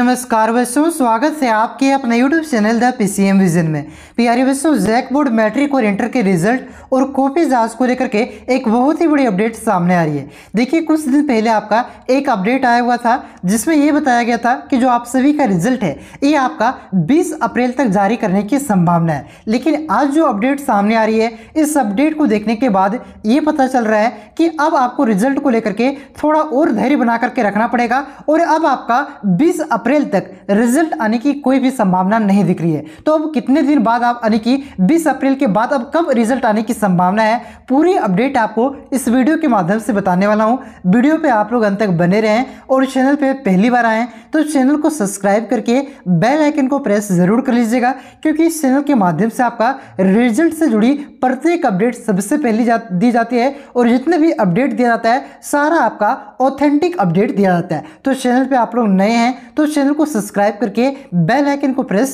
नमस्कार बच्चों स्वागत है आपके अपने YouTube channel the PCM vision में प्यारे बच्चों जैक बोर्ड मैट्रिक और इंटर के रिजल्ट और कॉपी जांच को लेकर के एक बहुत ही बड़ी अपडेट सामने आ रही है देखिए कुछ दिन पहले आपका एक अपडेट आया हुआ था जिसमें यह बताया गया था कि जो आप सभी का रिजल्ट है ये आपका बीस अप्रैल तक जारी करने की संभावना है लेकिन आज जो अपडेट सामने आ रही है इस अपडेट को देखने के बाद ये पता चल रहा है कि अब आपको रिजल्ट को लेकर के थोड़ा और धैर्य बना करके रखना पड़ेगा और अब आपका बीस अप्रैल अप्रैल तक रिजल्ट आने की कोई भी संभावना नहीं दिख रही है तो अब कितने दिन बाद आप यानी कि बीस अप्रैल के बाद अब कब रिजल्ट आने की संभावना है पूरी अपडेट आपको इस वीडियो के माध्यम से बताने वाला हूँ वीडियो पर आप लोग अंत तक बने रहें और चैनल पर पहली बार आएँ तो चैनल को सब्सक्राइब करके बेल आइकन को प्रेस जरूर कर लीजिएगा क्योंकि इस चैनल के माध्यम से आपका रिजल्ट से जुड़ी प्रत्येक अपडेट सबसे पहली जा, दी जाती है और जितने भी अपडेट दिया जाता है सारा आपका ऑथेंटिक अपडेट दिया जाता है तो चैनल पे आप लोग नए हैं तो चैनल को सब्सक्राइब करके बेल आइकन को प्रेस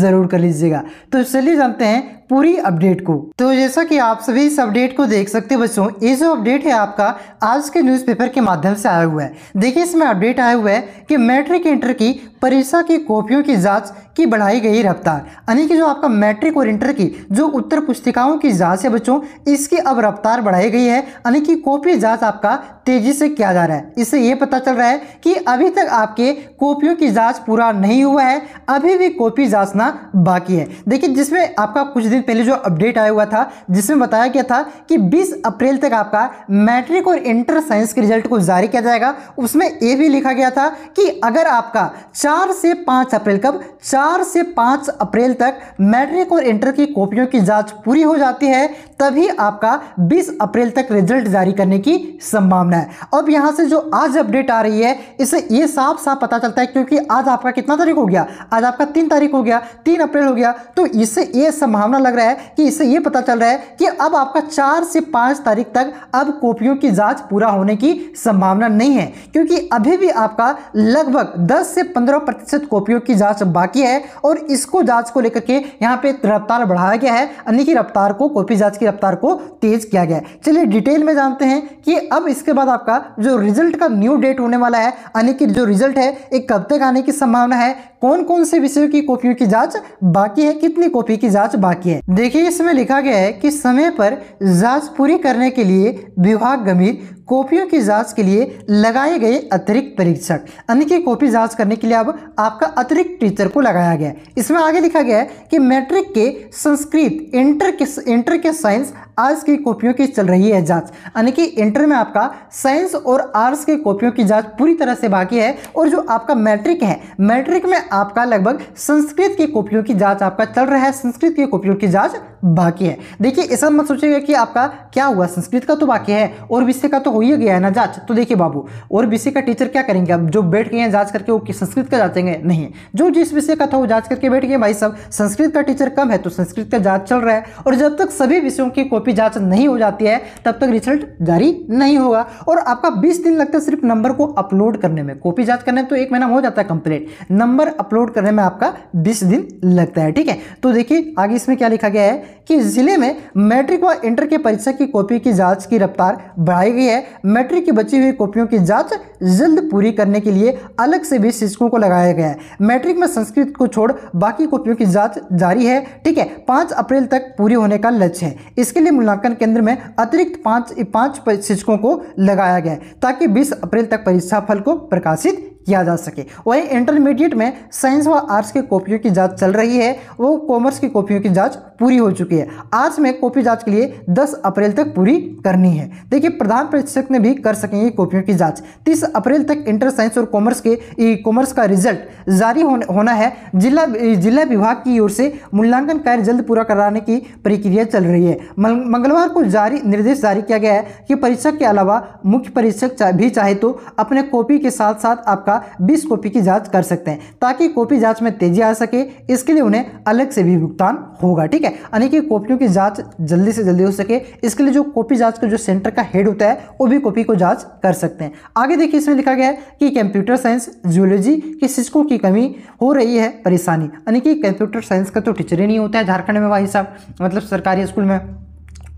ज़रूर कर लीजिएगा तो चलिए जानते हैं पूरी अपडेट को तो जैसा कि आप सभी इस अपडेट को देख सकते हो बच्चों ये जो अपडेट है आपका आज के न्यूज़पेपर के माध्यम से आया हुआ है देखिए इसमें अपडेट आया हुआ है कि मैट्रिक इंटर की परीक्षा की कॉपियों की जांच की बढ़ाई गई रफ्तार यानी कि जो आपका मैट्रिक और इंटर की जो उत्तर पुस्तिकाओं की जाँच है बच्चों इसकी अब रफ्तार बढ़ाई गई है यानी कि कॉपी जांच आपका तेजी से किया जा रहा है इससे ये पता चल रहा है कि अभी तक आपके कॉपियों की जांच पूरा नहीं हुआ है अभी भी कॉपी जांचना बाकी है देखिए जिसमें आपका कुछ दिन दिन पहले जो अपडेट आया हुआ था जिसमें बताया गया था कि 20 अप्रैल तक आपका मैट्रिक और इंटर साइंस के रिजल्ट को जारी किया जाएगा उसमें यह भी लिखा गया था कि अगर आपका चार से पाँच अप्रैल कब चार से पाँच अप्रैल तक मैट्रिक और इंटर की कॉपियों की जाँच पूरी हो जाती है तभी आपका बीस अप्रैल तक रिजल्ट जारी करने की संभावना है अब यहाँ से जो आज अपडेट आ रही है इससे ये साफ साफ पता चलता है क्योंकि आज आपका कितना तारीख हो गया आज आपका तीन तारीख हो गया तीन अप्रैल हो गया तो इससे ये संभावना लग रहा है कि इससे ये पता चल रहा है कि अब आपका चार से पाँच तारीख तक अब कॉपियों की जांच पूरा होने की संभावना नहीं है क्योंकि अभी भी आपका लगभग 10 से 15 प्रतिशत कॉपियों की जांच बाकी है और इसको जांच को लेकर के यहाँ पे रफ्तार बढ़ाया गया है यानी कि रफ्तार को कॉपी जाँच की रफ्तार को तेज किया गया है चलिए डिटेल में जानते हैं कि अब इसके बाद आपका जो रिजल्ट का न्यू डेट होने वाला है यानी कि जो रिजल्ट है एक कब तक आने की संभावना है कौन कौन से विषयों की कॉपियों की जांच बाकी है कितनी कॉपी की जांच बाकी है देखिए इसमें लिखा गया है कि समय पर जांच पूरी करने के लिए विभाग गंभीर कॉपियों की जांच के लिए लगाए गए अतिरिक्त परीक्षक यानी कि कॉपी जांच करने के लिए अब आपका अतिरिक्त टीचर को लगाया गया इसमें आगे लिखा गया है कि मैट्रिक के संस्कृत इंटर के इंटर के साइंस आर्ट्स की कॉपियों की चल रही है जांच यानी कि इंटर में आपका साइंस और आर्ट्स की कॉपियों की जांच पूरी तरह से बाकी है और जो आपका मैट्रिक है मैट्रिक में आपका लगभग संस्कृत की कॉपियों की जाँच आपका चल रहा है संस्कृत की कॉपियों की जाँच बाकी है देखिए ऐसा मत सोचिएगा कि आपका क्या हुआ संस्कृत का तो बाकी है और विषय का तो हो ही गया है ना जाँच तो देखिए बाबू और विषय का टीचर क्या करेंगे अब जो बैठ गए हैं जाँच करके वो संस्कृत का जाँचेंगे नहीं जो जिस विषय का था वो जाँच करके बैठ गए भाई साहब संस्कृत का टीचर कम है तो संस्कृत का जाँच चल रहा है और जब तक सभी विषयों की कॉपी जाँच नहीं हो जाती है तब तक रिजल्ट जारी नहीं होगा और आपका बीस दिन लगता है सिर्फ नंबर को अपलोड करने में कॉपी जाँच करने में तो एक महीना हो जाता है कंप्लीट नंबर अपलोड करने में आपका बीस दिन लगता है ठीक है तो देखिए आगे इसमें क्या लिखा गया है कि जिले में मैट्रिक व इंटर के परीक्षा की कॉपी की जांच की रफ्तार बढ़ाई गई है मैट्रिक की बची हुई कॉपियों की जांच जल्द पूरी करने के लिए अलग से भी शिक्षकों को लगाया गया है मैट्रिक में संस्कृत को छोड़ बाकी कॉपियों की जाँच जारी है ठीक है पाँच अप्रैल तक पूरी होने का लक्ष्य है इसके लिए मूल्यांकन केंद्र में अतिरिक्त पाँच पाँच शिक्षकों को लगाया गया है ताकि बीस अप्रैल तक परीक्षा फल को प्रकाशित किया जा सके वहीं इंटरमीडिएट में साइंस व आर्ट्स की कॉपियों की जांच चल रही है वो कॉमर्स की कॉपियों की जांच पूरी हो चुकी है आज में कॉपी जांच के लिए 10 अप्रैल तक पूरी करनी है देखिए प्रधान प्रशिक्षक ने भी कर सकेंगे कॉपियों की जांच 30 अप्रैल तक इंटर साइंस और कॉमर्स के ई कॉमर्स का रिजल्ट जारी होना है जिला जिला विभाग की ओर से मूल्यांकन कार्य जल्द पूरा कराने की प्रक्रिया चल रही है मंगलवार को जारी निर्देश जारी किया गया है कि परीक्षक के अलावा मुख्य परीक्षक भी चाहे तो अपने कॉपी के साथ साथ आपका बीस कॉपी की जाँच कर सकते हैं ताकि कॉपी जाँच में तेजी आ सके इसके लिए उन्हें अलग से भी भुगतान होगा ठीक है है यानी कि कॉपियों की जांच जल्दी से जल्दी हो सके इसके लिए जो कॉपी जांच का जो सेंटर का हेड होता है वो भी कॉपी को जांच कर सकते हैं आगे देखिए इसमें लिखा गया है कि कंप्यूटर साइंस जियोलॉजी के शिक्षकों की कमी हो रही है परेशानी यानी कि कंप्यूटर साइंस का तो टीचर ही नहीं होता है झारखंड में भाई साहब मतलब सरकारी स्कूल में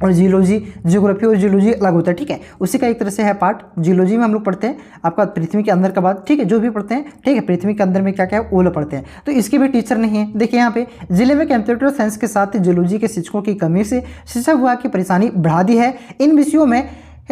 और जियोलॉजी जियोग्राफी और जियोलॉजी अलग होता है ठीक है उसी का एक तरह से है पार्ट जियोलॉजी में हम लोग पढ़ते हैं आपका पृथ्वी के अंदर का बात ठीक है जो भी पढ़ते हैं ठीक है पृथ्वी के अंदर में क्या क्या है वो लोग पढ़ते हैं तो इसके भी टीचर नहीं है देखिए यहाँ पे जिले में कंप्यूटर साइंस के साथ जियोलॉजी के शिक्षकों की कमी से शिक्षा विभाग की परेशानी बढ़ा दी है इन विषयों में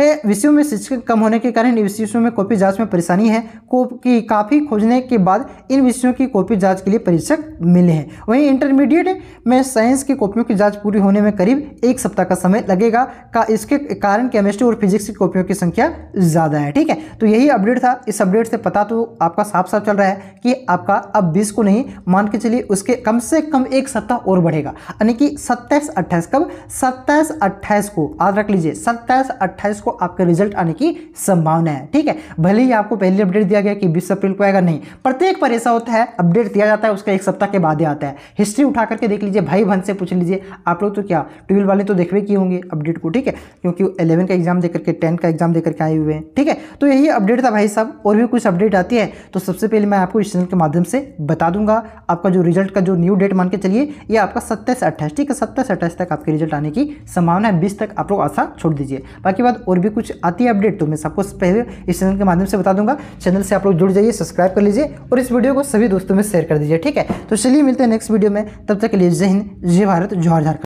है विषयों में शिक्षक कम होने के कारण इन विषयों में कॉपी जांच में परेशानी है को की काफ़ी खोजने के बाद इन विषयों की कॉपी जांच के लिए परीक्षक मिले हैं वहीं इंटरमीडिएट में साइंस की कॉपियों की जांच पूरी होने में करीब एक सप्ताह का समय लगेगा का इसके कारण केमिस्ट्री और फिजिक्स की कॉपियों की संख्या ज़्यादा है ठीक है तो यही अपडेट था इस अपडेट से पता तो आपका साफ साफ चल रहा है कि आपका अब बीस को नहीं मान के चलिए उसके कम से कम एक सप्ताह और बढ़ेगा यानी कि सत्ताईस अट्ठाईस कब सत्ताईस अट्ठाईस को याद रख लीजिए सत्ताईस अट्ठाईस को को आपका रिजल्ट आने की संभावना है ठीक है भले ही आपको पहले अपडेट दिया गया कि बीस अप्रैल को आएगा नहीं प्रत्येक पर ऐसा होता है अपडेट दिया जाता है उसका एक सप्ताह के बाद ही आता है हिस्ट्री उठा करके देख लीजिए भाई बहन से पूछ लीजिए आप लोग तो क्या ट्वेल्व वाले तो देखवे किए होंगे अपडेट को ठीक है क्योंकि इलेवन का एग्जाम देकर के टेंथ का एग्जाम देकर के आए हुए हैं ठीक है तो यही अपडेट था भाई साहब और भी कुछ अपडेट आती है तो सबसे पहले मैं आपको इस चैनल के माध्यम से बता दूंगा आपका जो रिजल्ट का जो न्यू डेट मान के चलिए ये आपका सत्ताईस अट्ठाईस ठीक है सत्ताईस अट्ठाईस तक आपके रिजल्ट आने की संभावना है बीस तक आप लोग आशा छोड़ दीजिए बाकी बात और भी कुछ आती है अपडेट तो मैं सबको पहले इस चैनल के माध्यम से बता दूंगा चैनल से आप लोग जुड़ जाइए सब्सक्राइब कर लीजिए और इस वीडियो को सभी दोस्तों में शेयर कर दीजिए ठीक है तो चलिए मिलते हैं नेक्स्ट वीडियो में तब तक के लिए जय हिंद जय भारत जोहर झारखंड